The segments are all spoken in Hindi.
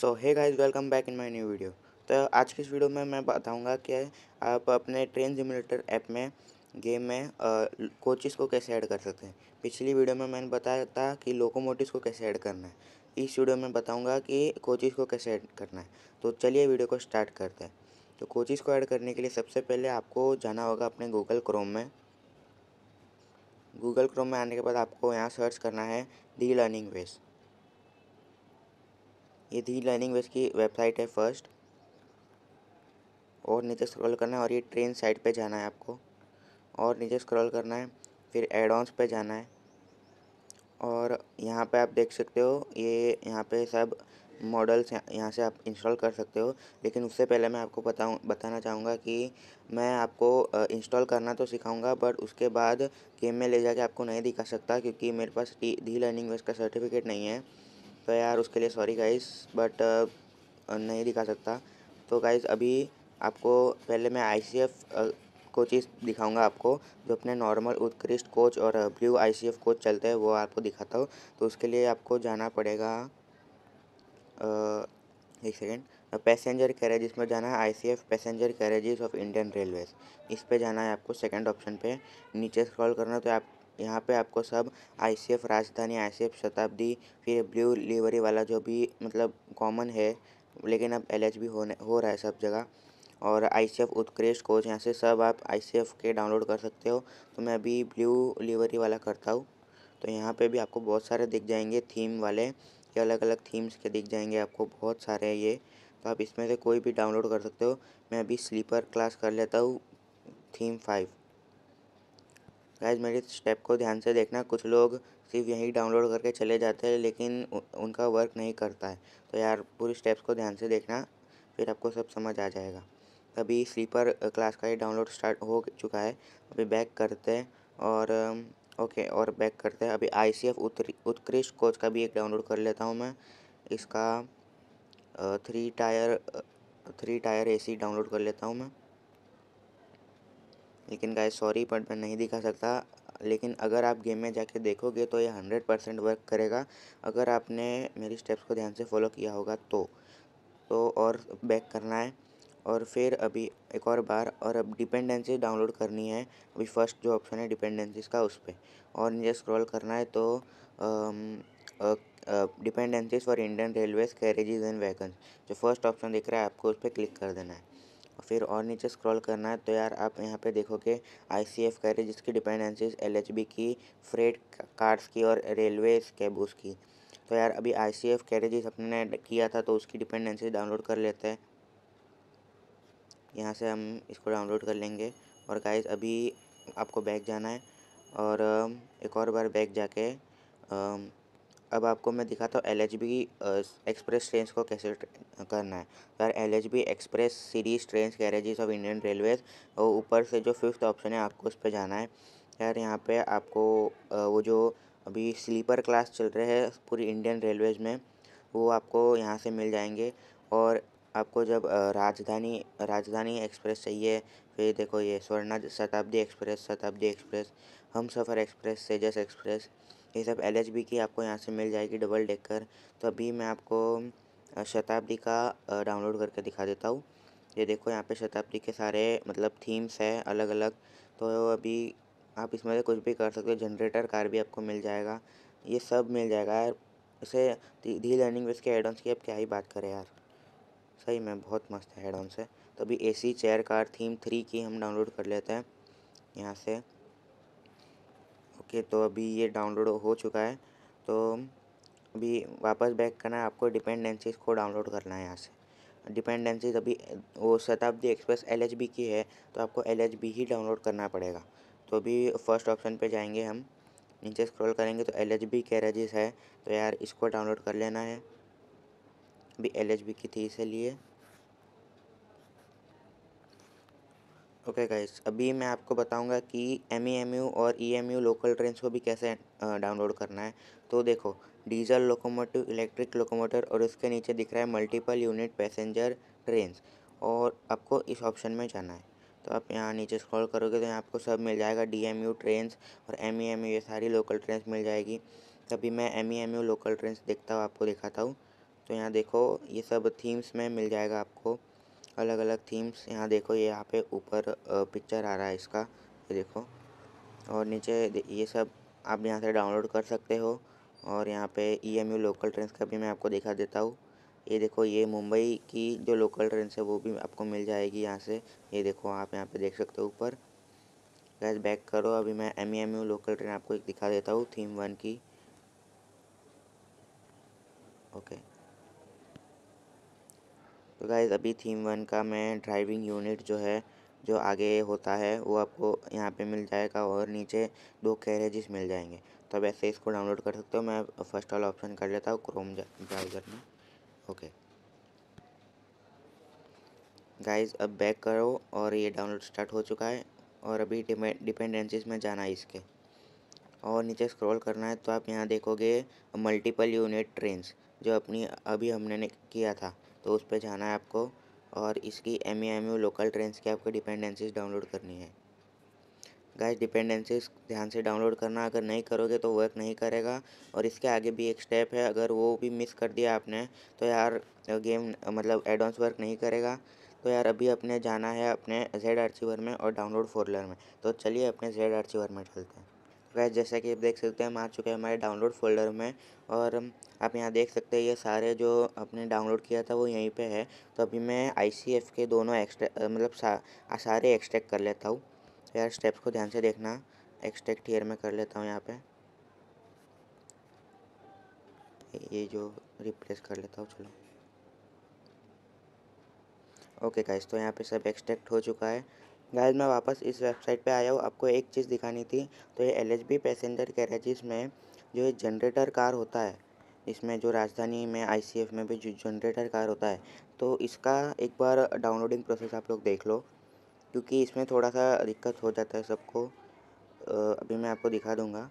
So hey guys welcome back in my new video तो आज की इस वीडियो में मैं बताऊंगा कि आप अपने ट्रेन सिमुलेटर ऐप में गेम में कोचिस को कैसे ऐड कर सकते हैं पिछली वीडियो में मैंने बताया था कि लोकोमोटिव को कैसे ऐड करना है इस वीडियो में बताऊंगा कि कोचिस को कैसे ऐड करना है तो चलिए वीडियो को स्टार्ट करते हैं तो कोचिस को ऐड करने के लिए सबसे पहले आपको जाना होगा अपने गूगल क्रोम में गूगल क्रोम में आने के बाद आपको यहाँ सर्च करना है दी लर्निंग वेस्ट ये दी लर्निंग वेस्ट की वेबसाइट है फर्स्ट और नीचे स्क्रॉल करना है और ये ट्रेन साइट पे जाना है आपको और नीचे स्क्रॉल करना है फिर एडवांस पे जाना है और यहाँ पे आप देख सकते हो ये यहाँ पे सब मॉडल्स यहाँ से आप इंस्टॉल कर सकते हो लेकिन उससे पहले मैं आपको बताऊँ बताना चाहूँगा कि मैं आपको इंस्टॉल करना तो सिखाऊंगा बट उसके बाद गेम में ले जाके आपको नहीं दिखा सकता क्योंकि मेरे पास डी लर्निंग वेस्ट का सर्टिफिकेट नहीं है तो यार उसके लिए सॉरी गाइस बट नहीं दिखा सकता तो गाइस अभी आपको पहले मैं आई कोचिस दिखाऊंगा आपको जो अपने नॉर्मल उत्कृष्ट कोच और ब्लू आईसीएफ कोच चलते हैं वो आपको दिखाता हूँ तो उसके लिए आपको जाना पड़ेगा आ, एक सेकेंड पैसेंजर कैरेजिस में जाना है I passenger carriages of Indian railways इस पे जाना है आपको सेकंड ऑप्शन पे नीचे स्क्रॉल करना तो आप यहाँ पे आपको सब आई.सी.एफ. राजधानी आई.सी.एफ. शताब्दी फिर ब्लू लिवरी वाला जो भी मतलब कॉमन है लेकिन अब एल बी होने हो रहा है सब जगह और आई उत्कृष्ट कोच यहाँ से सब आप आई के डाउनलोड कर सकते हो तो मैं अभी ब्लू लिवरी वाला करता हूँ तो यहाँ पे भी आपको बहुत सारे दिख जाएंगे थीम वाले ये अलग अलग थीम्स के दिख जाएंगे आपको बहुत सारे ये तो आप इसमें से कोई भी डाउनलोड कर सकते हो मैं अभी स्लीपर क्लास कर लेता हूँ थीम फाइव गाइज मेरे स्टेप को ध्यान से देखना कुछ लोग सिर्फ यही डाउनलोड करके चले जाते हैं लेकिन उ, उनका वर्क नहीं करता है तो यार पूरी स्टेप्स को ध्यान से देखना फिर आपको सब समझ आ जाएगा अभी स्लीपर क्लास का ये डाउनलोड स्टार्ट हो चुका है अभी बैक करते हैं और ओके और बैक करते हैं अभी आई सी एफ उत्कृष्ट कोच का भी एक डाउनलोड कर लेता हूँ मैं इसका three tier three tier AC download कर लेता हूँ मैं लेकिन गाइस सॉरी बट मैं नहीं दिखा सकता लेकिन अगर आप गेम में जाके देखोगे तो ये हंड्रेड परसेंट वर्क करेगा अगर आपने मेरी स्टेप्स को ध्यान से फॉलो किया होगा तो तो और बैक करना है और फिर अभी एक और बार और अब डिपेंडेंसी डाउनलोड करनी है अभी फर्स्ट जो ऑप्शन है डिपेंडेंसीज का उस पर और नीचे स्क्रॉल करना है तो dependencies for Indian railways carriages and wagon जो फर्स्ट ऑप्शन दिख रहा है आपको उस पर क्लिक कर देना है फिर और नीचे स्क्रॉल करना है तो यार आप यहाँ पे देखोगे आई सी एफ कैरेज जिसकी डिपेंडेंसीज एल एच बी की फ्रेट कार्ड्स की और रेलवे कैबूस की तो यार अभी आई सी एफ कैरेजेस अपने किया था तो उसकी डिपेंडेंसी डाउनलोड कर लेते हैं यहाँ से हम इसको डाउनलोड कर लेंगे और गाइज अभी आपको बैग जाना है और एक और बार बैग जाके अब आपको मैं दिखाता हूँ L H B express train को कैसे करना है sir L H B express series train garages of Indian railways और ऊपर से जो फिफ्थ ऑप्शन है आपको उस पर जाना है यार यहाँ पे आपको वो जो अभी स्लीपर क्लास चल रहे हैं पूरी इंडियन रेलवेज में वो आपको यहाँ से मिल जाएंगे और आपको जब राजधानी राजधानी एक्सप्रेस चाहिए फिर देखो ये स्वर्णा शताब्दी एक्सप्रेस शताब्दी एक्सप्रेस हम सफ़र एक्सप्रेस सेजस एक्सप्रेस ये सब एल एच बी की आपको यहाँ से मिल जाएगी डबल डेकर तो अभी मैं आपको शताब्दी का डाउनलोड करके दिखा देता हूँ ये देखो यहाँ पे शताब्दी के सारे मतलब थीम्स है अलग अलग तो अभी आप इसमें से कुछ भी कर सकते हो जनरेटर कार भी आपको मिल जाएगा ये सब मिल जाएगा यार इसे दी लर्निंग में इसके एडॉन्स की आप क्या ही बात करें यार सही में बहुत मस्त है ऑन है तो अभी A C chair car theme three की हम डाउनलोड कर लेते हैं यहाँ से के तो अभी ये डाउनलोड हो चुका है तो अभी वापस बैक करना है आपको डिपेंडेंसीज को डाउनलोड करना है यहाँ से डिपेंडेंसीज अभी वो शताब्दी एक्सप्रेस एल की है तो आपको एल ही डाउनलोड करना पड़ेगा तो अभी फर्स्ट ऑप्शन पर जाएंगे हम नीचे स्क्रॉल करेंगे तो एल एच बी कैरेजेस है तो यार इसको डाउनलोड कर लेना है अभी एल एच बी की थी इसलिए ओके okay गाइस अभी मैं आपको बताऊंगा कि एम ई e और ई लोकल ट्रेन को भी कैसे डाउनलोड करना है तो देखो डीजल लोकोमोटिव इलेक्ट्रिक लोकोमोटर और उसके नीचे दिख रहा है मल्टीपल यूनिट पैसेंजर ट्रेन और आपको इस ऑप्शन में जाना है तो आप यहाँ नीचे स्क्रॉल करोगे तो यहाँ आपको सब मिल जाएगा डी एम यू ट्रेन और एम ई एम यू ये सारी लोकल ट्रेन मिल जाएगी तभी मैं M E M U local train देखता हूँ आपको दिखाता हूँ तो यहाँ देखो ये सब थीम्स में मिल जाएगा आपको अलग अलग थीम्स यहाँ देखो ये यहाँ पे ऊपर पिक्चर आ रहा है इसका ये देखो और नीचे ये सब आप यहाँ से डाउनलोड कर सकते हो और यहाँ पे E M U local train का भी मैं आपको दिखा देता हूँ ये देखो ये मुंबई की जो लोकल ट्रेन है वो भी आपको मिल जाएगी यहाँ से ये देखो आप यहाँ पे देख सकते हो ऊपर गैस बैक करो अभी मैं M E M U local train आपको एक दिखा देता हूँ थीम वन की ओके okay. तो गाइज़ अभी थीम वन का मैं ड्राइविंग यूनिट जो है जो आगे होता है वो आपको यहाँ पे मिल जाएगा और नीचे दो कैरेजेस मिल जाएंगे तो अब ऐसे इसको डाउनलोड कर सकते हो मैं फर्स्ट ऑल ऑप्शन कर लेता हूँ क्रोम ब्राउज़र में ओके गाइज अब बैक करो और ये डाउनलोड स्टार्ट हो चुका है और अभी डिपेंडेंसीज में जाना है इसके और नीचे स्क्रॉल करना है तो आप यहाँ देखोगे मल्टीपल यूनिट ट्रेन जो अपनी अभी हमने किया था तो उस पर जाना है आपको और इसकी एम एम लोकल ट्रेन की आपको डिपेंडेंसीज डाउनलोड करनी है गैस डिपेंडेंसीज ध्यान से डाउनलोड करना अगर नहीं करोगे तो वर्क नहीं करेगा और इसके आगे भी एक स्टेप है अगर वो भी मिस कर दिया आपने तो यार गेम मतलब एडवांस वर्क नहीं करेगा तो यार अभी अपने जाना है अपने जेड आर्चिवर में और डाउनलोड फोल्डर में तो चलिए अपने जेड आर्चिवर में चलते हैं गैस जैसा कि आप देख सकते हैं हम आ चुके हैं हमारे डाउनलोड फोल्डर में और आप यहाँ देख सकते हैं ये सारे जो आपने डाउनलोड किया था वो यहीं पे है तो अभी मैं आई के दोनों एक्सट्रैक्ट मतलब सा, सारे एक्सट्रैक्ट कर लेता हूँ तो यार स्टेप्स को ध्यान से देखना एक्सट्रैक्ट हेयर में कर लेता हूँ यहाँ पे ये जो रिप्लेस कर लेता हूँ चलो ओके गाइज तो यहाँ पे सब एक्सट्रैक्ट हो चुका है गाइज मैं वापस इस वेबसाइट पे आया हूँ आपको एक चीज़ दिखानी थी तो ये एल पैसेंजर कैरेजिस में जो ये जनरेटर कार होता है इसमें जो राजधानी में आई सी एफ में भी जो जनरेटर कार होता है तो इसका एक बार डाउनलोडिंग प्रोसेस आप लोग देख लो क्योंकि इसमें थोड़ा सा दिक्कत हो जाता है सबको अभी मैं आपको दिखा दूँगा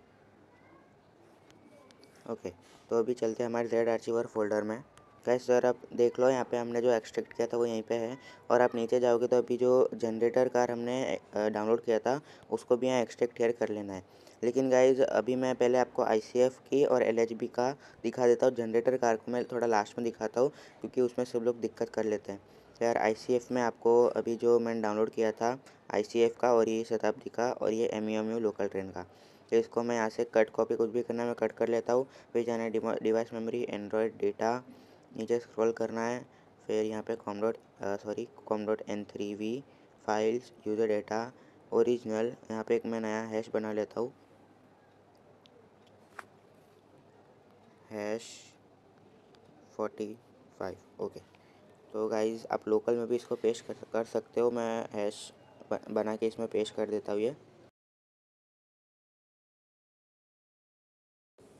ओके तो अभी चलते हैं हमारे रेड आर्चिवर फोल्डर में कैसे सर आप देख लो यहाँ पे हमने जो एक्सट्रैक्ट किया था वो यहीं पे है और आप नीचे जाओगे तो अभी जो जनरेटर कार हमने डाउनलोड किया था उसको भी यहाँ एक्सट्रैक्ट हेयर कर लेना है लेकिन गाइज अभी मैं पहले आपको आई की और एल का दिखा देता हूँ जनरेटर कार को मैं थोड़ा लास्ट में दिखाता हूँ क्योंकि उसमें सब लोग दिक्कत कर लेते हैं तो यार आई में आपको अभी जो मैंने डाउनलोड किया था आई का और ये शताब्दी का और ये एम यू लोकल ट्रेन का तो इसको मैं यहाँ से कट कॉपी कुछ भी करना मैं कट कर लेता हूँ फिर जाना डिवाइस मेमोरी एंड्रॉयड डेटा नीचे स्क्रॉल करना है फिर यहाँ पे com dot sorry com dot N three V files user data original यहाँ पे एक मैं नया हैश बना लेता हूँ हैश फोर्टी फाइव ओके तो गाइज आप लोकल में भी इसको पेश कर, कर सकते हो मैं हैश बना के इसमें पेश कर देता हूँ ये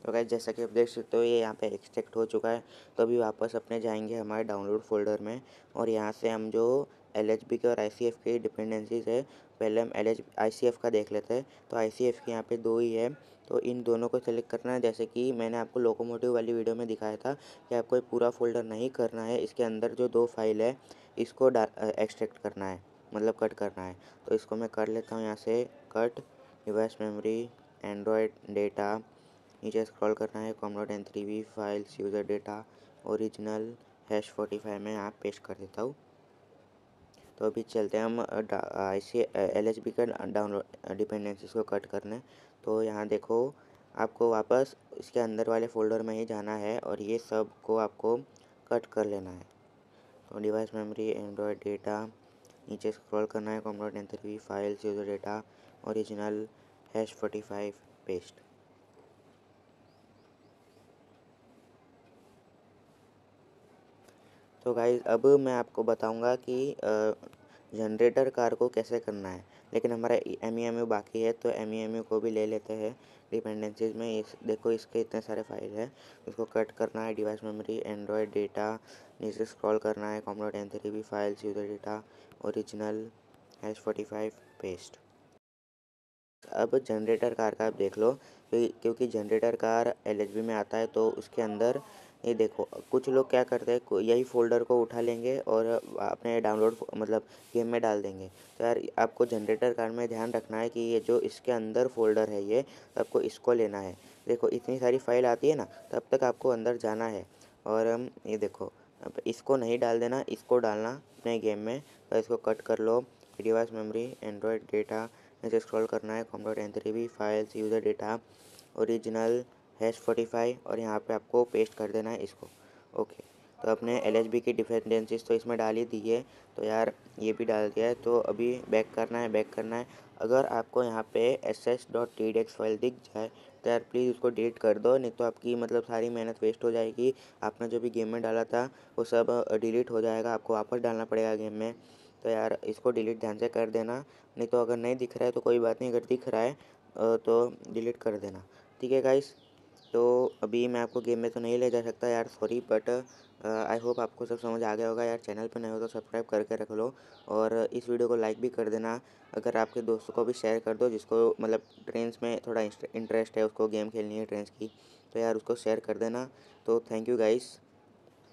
तो गाइज जैसा कि आप देख सकते हो ये यहाँ पे एक्सट्रैक्ट हो चुका है तो अभी वापस अपने जाएंगे हमारे डाउनलोड फोल्डर में और यहाँ से हम जो एल एच बी के और आई सी एफ़ की डिपेंडेंसीज है पहले हम L H I C F का देख लेते हैं तो आई सी एफ़ के यहाँ पे दो ही है तो इन दोनों को सेलेक्ट करना है जैसे कि मैंने आपको लोकोमोटिव वाली वीडियो में दिखाया था कि आपको पूरा फोल्डर नहीं करना है इसके अंदर जो दो फाइल है इसको एक्सट्रैक्ट करना है मतलब कट करना है तो इसको मैं कर लेता हूँ यहाँ से cut device memory android data नीचे स्क्रॉल करना है com dot N three V files user data original hash forty five में आप पेश कर देता हूँ तो अभी चलते हैं हम ऐसे एल एच बी का डाउनलोड डिपेंडेंसीज को कट करना है तो यहाँ देखो आपको वापस इसके अंदर वाले फोल्डर में ही जाना है और ये सब को आपको कट कर लेना है तो डिवाइस मेमोरी एंड्रॉयड डेटा नीचे स्क्रॉल करना है computer N three files user data original hash forty five paste तो भाई अब मैं आपको बताऊंगा कि जनरेटर कार को कैसे करना है लेकिन हमारा एम ई एम यू बाकी है तो एम ई एम यू को भी ले लेते हैं डिपेंडेंसीज में इस देखो इसके इतने सारे फाइल हैं उसको कट करना है डिवाइस मेमोरी एंड्रॉयड डेटा नीचे स्क्रॉल करना है computer N three B files user data original S forty five paste अब जनरेटर कार का आप देख लो क्योंकि जनरेटर कार एल में आता है तो उसके अंदर ये देखो कुछ लोग क्या करते हैं यही फ़ोल्डर को उठा लेंगे और अपने डाउनलोड मतलब गेम में डाल देंगे तो यार आपको जनरेटर कार्ड में ध्यान रखना है कि ये जो इसके अंदर फ़ोल्डर है ये तो आपको इसको लेना है देखो इतनी सारी फाइल आती है ना तब तक आपको अंदर जाना है और ये देखो इसको नहीं डाल देना इसको डालना अपने गेम में तो इसको कट कर लो डिवाइस मेमोरी एंड्रॉयड डेटा नीचे स्क्रॉल करना है computer dot N three files user data original hash forty और यहाँ पे आपको पेस्ट कर देना है इसको ओके तो अपने एल की डिफेंडेंसीज तो इसमें डाल ही दी है तो यार ये भी डाल दिया है तो अभी बैक करना है बैक करना है अगर आपको यहाँ पे S S dot T D X file दिख जाए तो यार प्लीज़ उसको डिलीट कर दो नहीं तो आपकी मतलब सारी मेहनत वेस्ट हो जाएगी आपने जो भी गेम में डाला था वो सब डिलीट हो जाएगा आपको वापस डालना पड़ेगा गेम में तो यार इसको डिलीट ध्यान से कर देना नहीं तो अगर नहीं दिख रहा है तो कोई बात नहीं अगर दिख रहा है तो डिलीट कर देना ठीक है गाइस तो अभी मैं आपको गेम में तो नहीं ले जा सकता यार सॉरी बट आई होप आपको सब समझ आ गया होगा यार चैनल पर नए हो तो सब्सक्राइब करके रख लो और इस वीडियो को लाइक भी कर देना अगर आपके दोस्तों को भी शेयर कर दो जिसको मतलब ट्रेंस में थोड़ा इंटरेस्ट है उसको गेम खेलनी है ट्रेंस की तो यार उसको शेयर कर देना तो थैंक यू गाइस